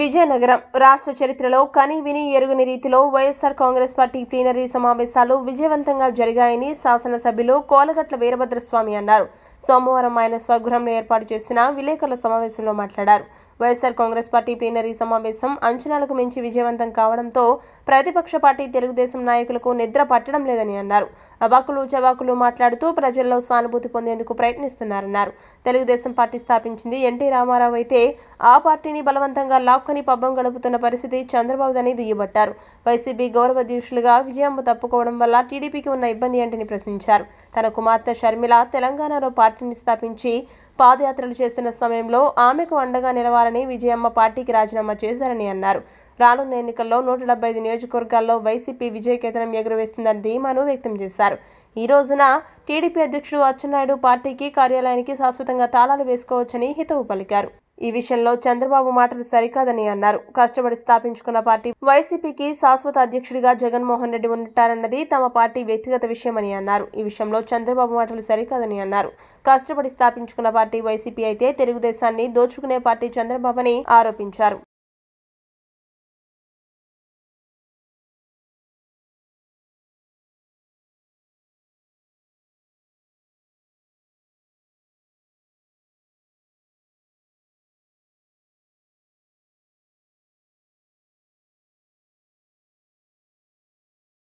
విజయనగరం రాష్ట్ర చరిత్రలో కని విని ఎరుగని రీతిలో వైఎస్సార్ కాంగ్రెస్ పార్టీ ప్లీనరీ సమావేశాలు విజయవంతంగా జరిగాయని శాసనసభ్యులు కోలగట్ల వీరభద్రస్వామి అన్నారు సోమవారం ఆయన స్వగృహంలో ఏర్పాటు చేసిన విలేకరుల సమావేశంలో మాట్లాడారు వైఎస్సార్ కాంగ్రెస్ పార్టీ ప్లీనరీ సమావేశం అంచనాలకు మించి విజయవంతం కావడంతో ప్రతిపక్ష పార్టీ తెలుగుదేశం నాయకులకు నిద్ర పట్టడం లేదని అన్నారు అబాకులు చవాకులు మాట్లాడుతూ ప్రజల్లో సానుభూతి పొందేందుకు ప్రయత్నిస్తున్నారన్నారు తెలుగుదేశం పార్టీ స్థాపించింది ఎన్టీ రామారావు అయితే ఆ పార్టీని బలవంతంగా లాక్కొని పబ్బం గడుపుతున్న పరిస్థితి చంద్రబాబుదని దుయ్యబట్టారు వైసీపీ గౌరవాధ్యక్షులుగా విజయమ్మ తప్పుకోవడం వల్ల టీడీపీకి ఉన్న ఇబ్బంది ఏంటని ప్రశ్నించారు తన కుమార్తె షర్మిల తెలంగాణలో పార్టీ పార్టీని స్థాపించి పాదయాత్రలు చేస్తున్న సమయంలో ఆమెకు అండగా నిలవాలని విజయమ్మ పార్టీకి రాజీనామా చేశారని అన్నారు రానున్న ఎన్నికల్లో నూట డెబ్బై ఐదు నియోజకవర్గాల్లో వైసీపీ విజయకేతనం ఎగురవేస్తుందని ధీమాను వ్యక్తం చేశారు ఈ రోజున టీడీపీ అధ్యక్షుడు అచ్చెన్నాయుడు పార్టీకి కార్యాలయానికి శాశ్వతంగా తాళాలు వేసుకోవచ్చని హితవు పలికారు ఈ విషయంలో చంద్రబాబు మాటలు సరికాదని అన్నారు కష్టపడి స్థాపించుకున్న పార్టీ వైసీపీకి శాశ్వత అధ్యక్షుడిగా జగన్మోహన్ రెడ్డి ఉంటారన్నది తమ పార్టీ వ్యక్తిగత విషయమని అన్నారు ఈ విషయంలో చంద్రబాబు మాటలు సరికాదని అన్నారు కష్టపడి స్థాపించుకున్న పార్టీ వైసీపీ అయితే తెలుగుదేశాన్ని దోచుకునే పార్టీ చంద్రబాబు ఆరోపించారు